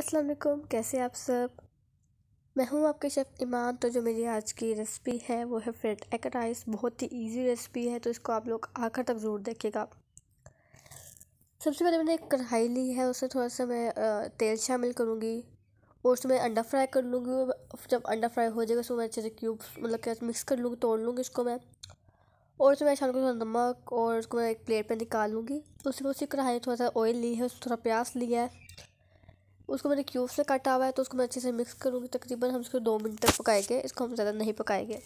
अस्सलाम वालेकुम कैसे आप सब मैं हूँ आपके शेफ़ ईमान तो जो मेरी आज की रेसिपी है वो है फ्रेड एग राइस बहुत ही इजी रेसिपी है तो इसको आप लोग आखिर तक ज़रूर देखिएगा सबसे पहले मैंने एक कढ़ाई ली है उसमें थोड़ा सा मैं तेल शामिल करूँगी और उसमें अंडा फ्राई कर लूँगी जब अंडा फ्राई हो जाएगा उसमें मैं अच्छे से क्यूब मतलब क्या मिक्स कर लूँगी तोड़ लूँगी इसको मैं और उसमें शाम को थोड़ा नमक और उसको मैं एक प्लेट पर निकाल लूँगी उसमें उसी कढ़ाई थोड़ा सा ऑयल ली है उसमें थोड़ा प्याज लिया है उसको मैंने क्यूब से काटा हुआ है तो उसको मैं अच्छे से मिक्स करूँगी तकरीबन हम इसको दो मिनट तक पकाएंगे इसको हम ज़्यादा नहीं पकाएंगे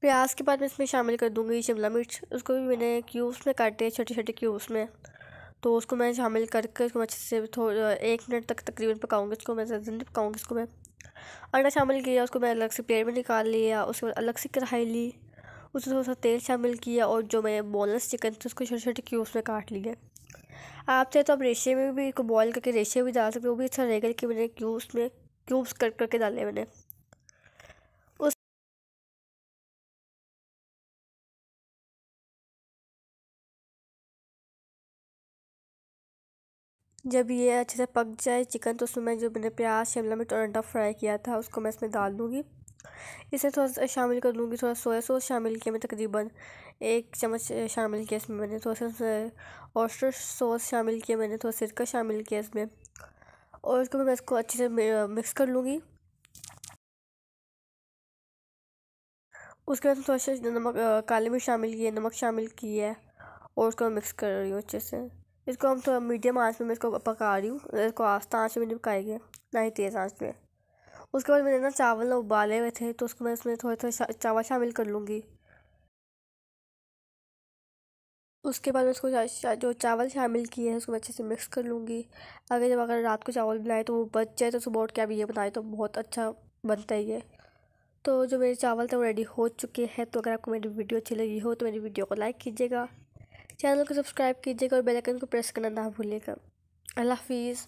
प्याज के बाद मैं इसमें शामिल कर दूँगी शिमला मिर्च उसको भी मैंने क्यूब्स में काटे छोटे छोटे क्यूब्स में तो उसको मैं शामिल करके उसको अच्छे से थोड़ा एक मिनट तक तकरीबन पकाऊँगी इसको मैं ज़्यादा नहीं पकाऊँगी इसको मैं अंडा शामिल किया उसको मैं अलग से प्लेट में निकाल लिया उसके बाद अलग से कढ़ाई ली उसमें थोड़ा सा तेल शामिल किया और जो मैं बोनलेस चिकन थी उसको छोटे छोटे क्यूब्स में काट लिए आप चाहे तो आप रेशे में भी बॉयल करके रेशे भी डाल सकते हो वो भी अच्छा रहेगा कि मैंने क्यूब्स में क्यूब्स कट करके डाले मैंने जब ये अच्छे से पक जाए चिकन तो उसमें मैं जो मैंने प्याज शिमला मिर्च और अंडा फ्राई किया था उसको मैं इसमें डाल दूँगी इसे थोड़ा सा शामिल कर लूँगी थोड़ा सोया सॉस शामिल किया मैं तकरीबन एक चम्मच शामिल किया इसमें मैंने थोड़ा सा ऑस्टर सॉस शामिल किया मैंने थोड़ा सिरका शामिल किया इसमें और उसको मैं इसको अच्छे से मिक्स कर लूँगी उसके बाद थोड़ा सा नमक काले मिर्च शामिल किए नमक शामिल किया है और उसको मिक्स कर रही हूँ अच्छे से इसको हम थोड़ा मीडियम आंच में मैं इसको पका रही हूँ इसको आस्ता आँच में नहीं पकाएंगे ना ही तेज़ आँच में उसके बाद मैंने ना चावल उबाले हुए थे तो उसको मैं उसमें थोड़े थोड़े शा, चावल शामिल कर लूँगी उसके बाद मैं उसको जो चावल शामिल किए हैं उसको मैं अच्छे से मिक्स कर लूँगी अगर जब अगर रात को चावल बनाए तो वो बच जाए तो सुबह उठ के अब ये बनाए तो बहुत अच्छा बनता है ये तो जो मेरे चावल थे वो रेडी हो चुके हैं तो अगर आपको मेरी वीडियो अच्छी लगी हो तो मेरी वीडियो को लाइक कीजिएगा चैनल को सब्सक्राइब कीजिएगा और बेलाइकन को प्रेस करना ना भूलिएगा अल्लाह हाफिज़